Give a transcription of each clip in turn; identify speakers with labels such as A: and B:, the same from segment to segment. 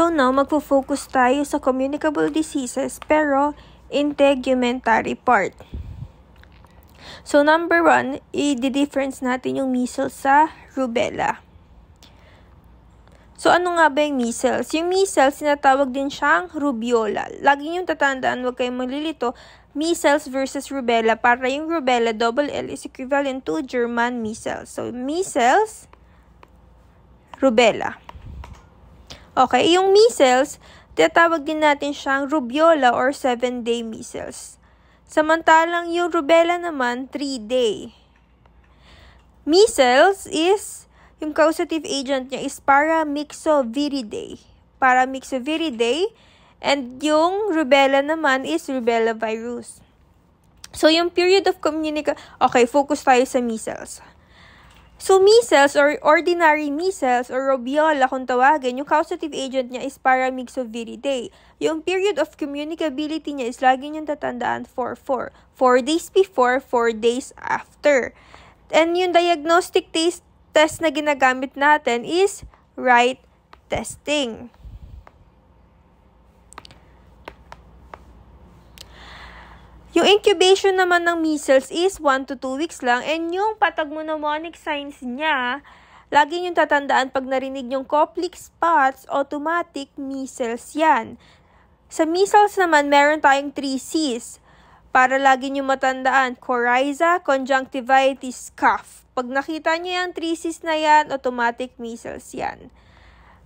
A: So now, magpo-focus tayo sa communicable diseases pero integumentary part. So number one, i-difference natin yung measles sa rubella. So, ano nga ba yung measles? Yung measles, sinatawag din siyang rubiola. Lagi niyong tatandaan, huwag kayong malilito, measles versus rubella para yung rubella double L is equivalent to German measles. So, measles, rubella. Okay, yung measles, tinatawag din natin siyang rubiola or 7-day measles. Samantalang yung rubella naman, 3-day. Measles is, yung causative agent niya is paramyxoviridae. Paramyxoviridae. And yung rubella naman is rubella virus. So, yung period of communication, okay, focus tayo sa measles. So, measles or ordinary measles or rubiola kung tawagin, yung causative agent niya is paramyxoviridae. Yung period of communicability niya is lagi niyong tatandaan 4-4. 4 days before, 4 days after. And yung diagnostic test, test na ginagamit natin is right testing. Yung incubation naman ng measles is 1 to 2 weeks lang and yung patagmonomonic signs niya, lagi niyong tatandaan pag narinig yung Koplik spots, automatic measles yan. Sa measles naman, meron tayong 3 C's. Para lagi niyong matandaan, coryza, conjunctivitis, cough. Pag nakita niyo yung 3 C's na yan, automatic measles yan.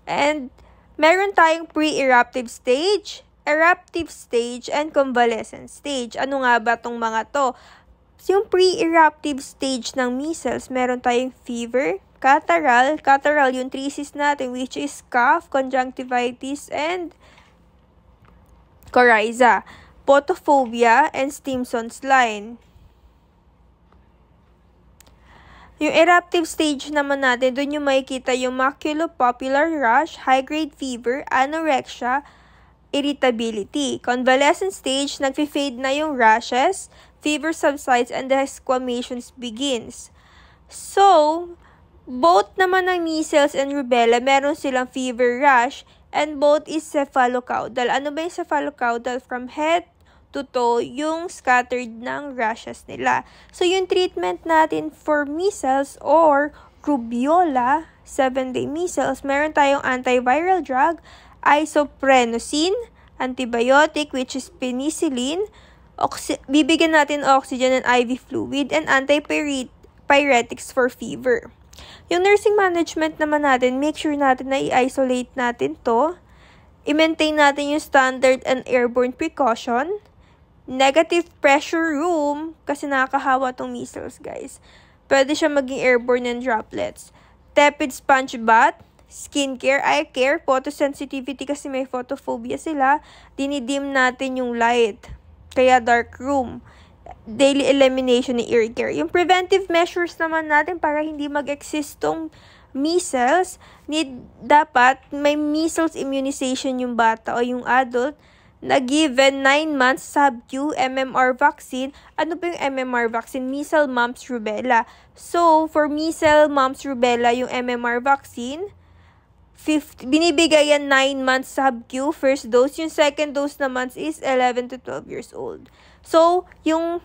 A: And meron tayong pre-eruptive stage, eruptive stage and convalescent stage. Ano nga ba tong mga to? Yung pre-eruptive stage ng measles, meron tayong fever, catarrhal, catarrhal yung trisis natin which is cough, conjunctivitis, and coryza, photophobia, and Stimson's line. Yung eruptive stage naman natin, doon yung makikita yung maculopapular rash, high-grade fever, anorexia, irritability. Convalescent stage, nagfi-fade na yung rashes, fever subsides, and the squamations begins. So, both naman ng measles and rubella, meron silang fever rash, and both is cephalocaudal. Ano ba yung cephalocaudal? From head to toe, yung scattered ng rashes nila. So, yung treatment natin for measles or rubiola, 7-day measles, meron tayong antiviral drug, isoprenosin, antibiotic which is penicillin, oxy- bibigyan natin oxygen and IV fluid, and antipyretics for fever. Yung nursing management naman natin, make sure natin na i-isolate natin to. I-maintain natin yung standard and airborne precaution. Negative pressure room, kasi nakakahawa tong measles, guys. Pwede siya maging airborne and droplets. Tepid sponge bath, skincare, eye care, photosensitivity kasi may photophobia sila, dinidim natin yung light. Kaya dark room. Daily elimination ni ear care. Yung preventive measures naman natin para hindi mag-exist tong measles, need, dapat may measles immunization yung bata o yung adult na given 9 months sub-Q MMR vaccine. Ano ba yung MMR vaccine? Measles, mumps, rubella. So, for measles, mumps, rubella, yung MMR vaccine, 50, binibigay yan 9 months sub-Q, first dose. Yung second dose naman is 11 to 12 years old. So, yung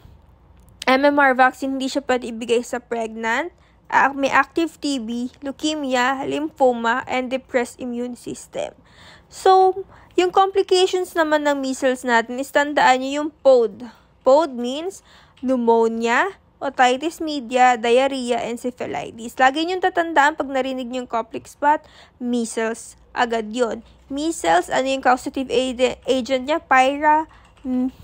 A: MMR vaccine, hindi siya pwede ibigay sa pregnant, uh, may active TB, leukemia, lymphoma, and depressed immune system. So, yung complications naman ng measles natin is tandaan nyo yung POD. POD means pneumonia, otitis media, diarrhea, encephalitis. Lagi niyong tatandaan pag narinig niyong complex spot, measles, agad yon. Measles, ano yung causative agent niya? Pyra, mm,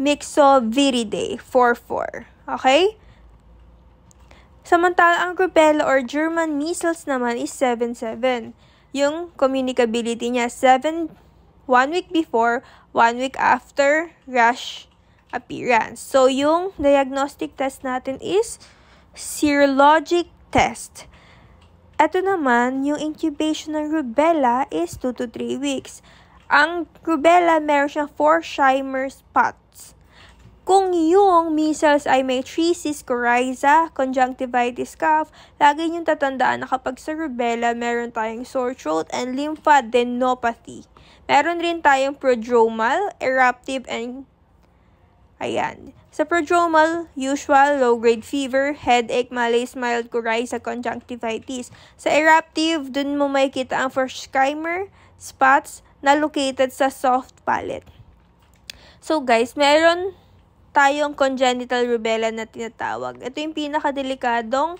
A: Myxoviridae 44. Okay? Samantala ang rubella or German measles naman is 77. Yung communicability niya 7 1 week before, 1 week after rash appearance. So, yung diagnostic test natin is serologic test. Ito naman, yung incubation ng rubella is 2 to 3 weeks. Ang rubella, meron siyang 4 Scheimer spots. Kung yung measles ay may trisis, coryza, conjunctivitis cough, lagi niyong tatandaan na kapag sa rubella, meron tayong sore throat and lymphadenopathy. Meron rin tayong prodromal, eruptive, and Ayan. Sa prodromal, usual low-grade fever, headache, malaise, mild coryza, conjunctivitis. Sa eruptive, dun mo makikita ang Verschheimer spots na located sa soft palate. So guys, meron tayong congenital rubella na tinatawag. Ito yung pinakadelikadong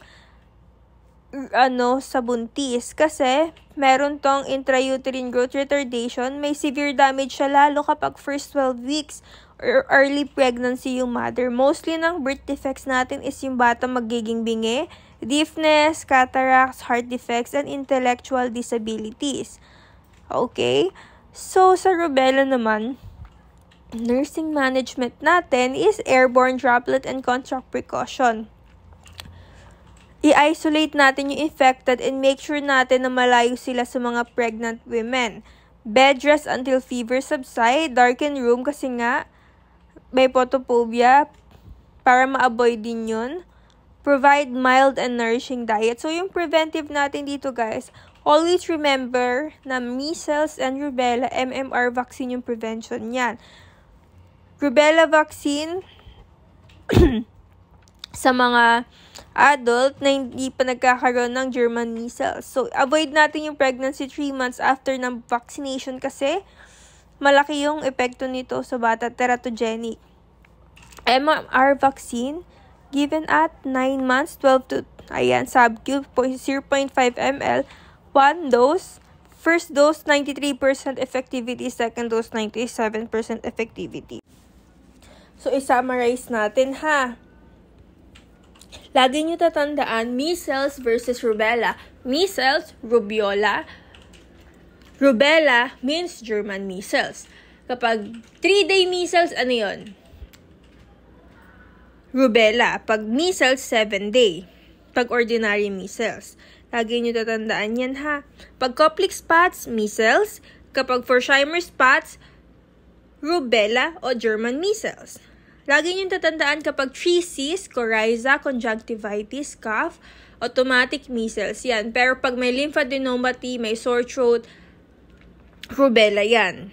A: ano, sa buntis. Kasi, meron tong intrauterine growth retardation. May severe damage siya lalo kapag first 12 weeks or er, early pregnancy yung mother. Mostly ng birth defects natin is yung bata magiging bingi, deafness, cataracts, heart defects, and intellectual disabilities. Okay? So, sa rubella naman, nursing management natin is airborne droplet and contract precaution. I-isolate natin yung infected and make sure natin na malayo sila sa mga pregnant women. Bed rest until fever subside, darken room kasi nga, bipotophobia para ma-avoid din yun. Provide mild and nourishing diet. So, yung preventive natin dito, guys, always remember na measles and rubella, MMR vaccine yung prevention niyan. Rubella vaccine sa mga adult na hindi pa nagkakaroon ng German measles. So, avoid natin yung pregnancy 3 months after ng vaccination kasi malaki yung epekto nito sa bata teratogenic. MMR vaccine given at 9 months, 12 to, ayan, sub 0.5 ml, one dose, first dose 93% effectivity, second dose 97% effectivity. So, i-summarize natin ha. Lagi niyo tatandaan, measles versus rubella, measles, rubiola, Rubella means German measles. Kapag 3-day measles, ano yon? Rubella. Pag measles, 7-day. Pag ordinary measles. Lagi nyo tatandaan yan ha. Pag complex spots, measles. Kapag Forsheimer spots, rubella o German measles. Lagi niyong tatandaan kapag 3 coryza, conjunctivitis, cough, automatic measles yan. Pero pag may lymphadenopathy, may sore throat, rubella yan.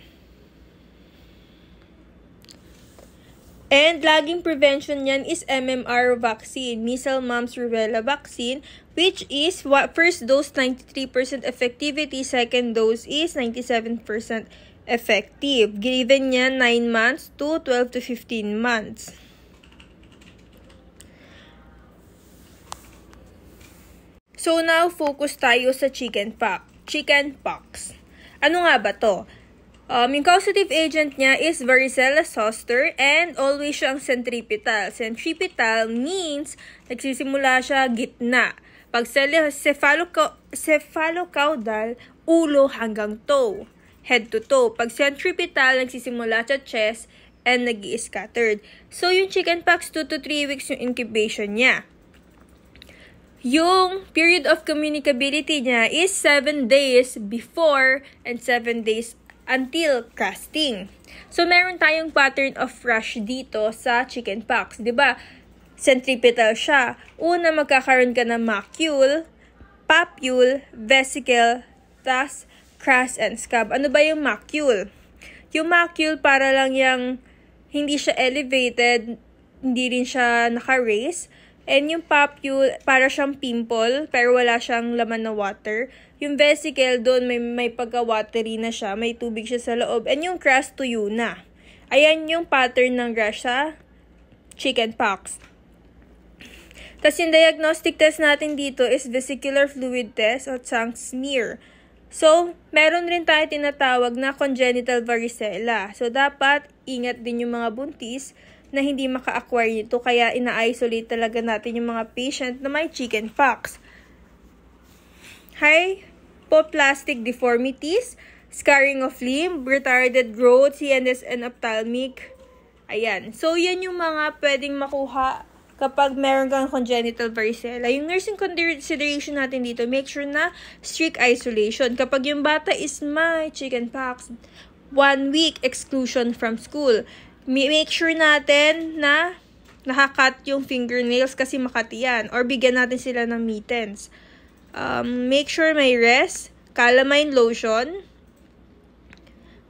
A: And laging prevention niyan is MMR vaccine, measles, mumps, rubella vaccine, which is what first dose 93% effectivity, second dose is 97% effective. Given niya 9 months to 12 to 15 months. So now focus tayo sa chicken pox. Chicken pox. Ano nga ba to? Um, yung causative agent niya is varicella zoster and always siyang centripetal. Centripetal means nagsisimula siya gitna. Pag cephalocaudal, ulo hanggang toe. Head to toe. Pag centripetal, nagsisimula sa chest and nag scattered So, yung chickenpox, 2 to 3 weeks yung incubation niya yung period of communicability niya is 7 days before and 7 days until casting. So, meron tayong pattern of rush dito sa chickenpox. ba diba? Centripetal siya. Una, magkakaroon ka ng macule, papule, vesicle, tas crust and scab. Ano ba yung macule? Yung macule, para lang yung hindi siya elevated, hindi rin siya naka-raise And yung papule, para siyang pimple, pero wala siyang laman na water. Yung vesicle, doon may, may pagka-watery na siya, may tubig siya sa loob. And yung crass to you na. Ayan yung pattern ng rash sa chicken pox. Tapos yung diagnostic test natin dito is vesicular fluid test o chunk smear. So, meron rin tayo tinatawag na congenital varicella. So, dapat ingat din yung mga buntis na hindi maka-acquire nito kaya ina-isolate talaga natin yung mga patient na may chickenpox. Hypoplastic deformities, scarring of limb, retarded growth, CNS and ophthalmic. Ayan. So, yan yung mga pwedeng makuha kapag meron kang congenital varicella. Yung nursing consideration natin dito, make sure na strict isolation. Kapag yung bata is may chickenpox, one week exclusion from school make sure natin na nakakat yung fingernails kasi makati yan. Or bigyan natin sila ng mittens. Um, make sure may rest, calamine lotion.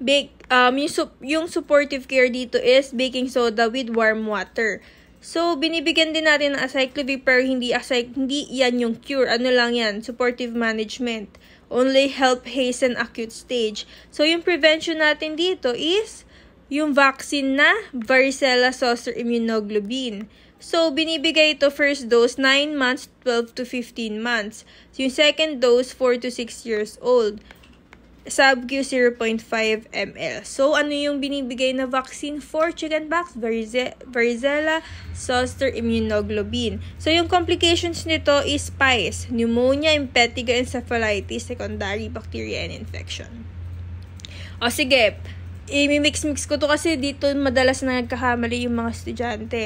A: Big, um, yung, yung supportive care dito is baking soda with warm water. So, binibigyan din natin ng acyclovir pero hindi, acyc hindi yan yung cure. Ano lang yan? Supportive management. Only help hasten acute stage. So, yung prevention natin dito is yung vaccine na varicella zoster immunoglobulin. So, binibigay ito first dose 9 months, 12 to 15 months. So, Yung second dose, 4 to 6 years old. Sub-Q 0.5 ml. So, ano yung binibigay na vaccine for chickenpox? varicella zoster immunoglobulin. So, yung complications nito is pies, pneumonia, impetigo encephalitis, secondary bacteria, and infection. O sige, i-mix-mix ko to kasi dito madalas na nagkakamali yung mga estudyante.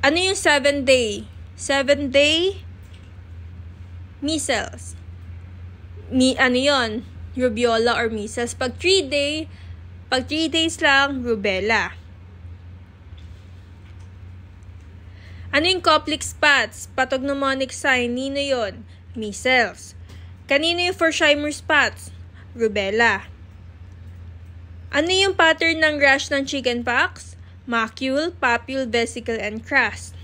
A: Ano yung 7 day? 7 day measles. Mi, ano yon Rubiola or measles. Pag 3 day, pag 3 days lang, rubella. Ano yung complex spots? Pathognomonic sign, nino yon Measles. Kanino yung Forsheimer spots? Rubella. Ano yung pattern ng rash ng chickenpox? Macule, papule, vesicle, and crust.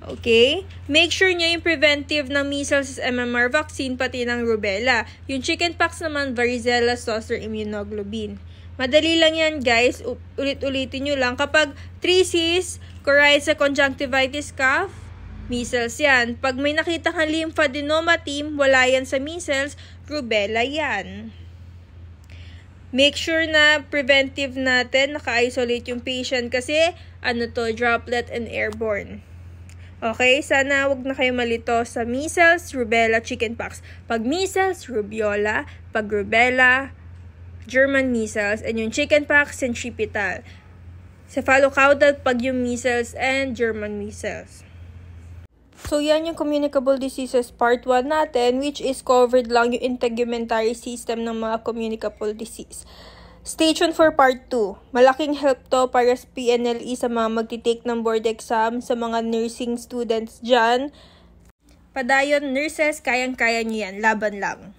A: Okay? Make sure niya yung preventive ng measles MMR vaccine pati ng rubella. Yung chickenpox naman, varicella zoster immunoglobulin. Madali lang yan guys, ulit-ulitin nyo lang. Kapag 3Cs, coryza conjunctivitis cough, measles yan. Pag may nakita kang lymphadenoma team, wala yan sa measles, rubella yan make sure na preventive natin, naka-isolate yung patient kasi ano to, droplet and airborne. Okay, sana wag na kayo malito sa measles, rubella, chickenpox. Pag measles, rubiola, pag rubella, German measles, and yung chickenpox, centripetal. Cephalocaudal pag yung measles and German measles. So, yan yung communicable diseases part 1 natin, which is covered lang yung integumentary system ng mga communicable disease. Stay tuned for part 2. Malaking help to para sa PNLE sa mga magtitake ng board exam, sa mga nursing students dyan. Padayon, nurses, kayang-kaya nyo yan. Laban lang.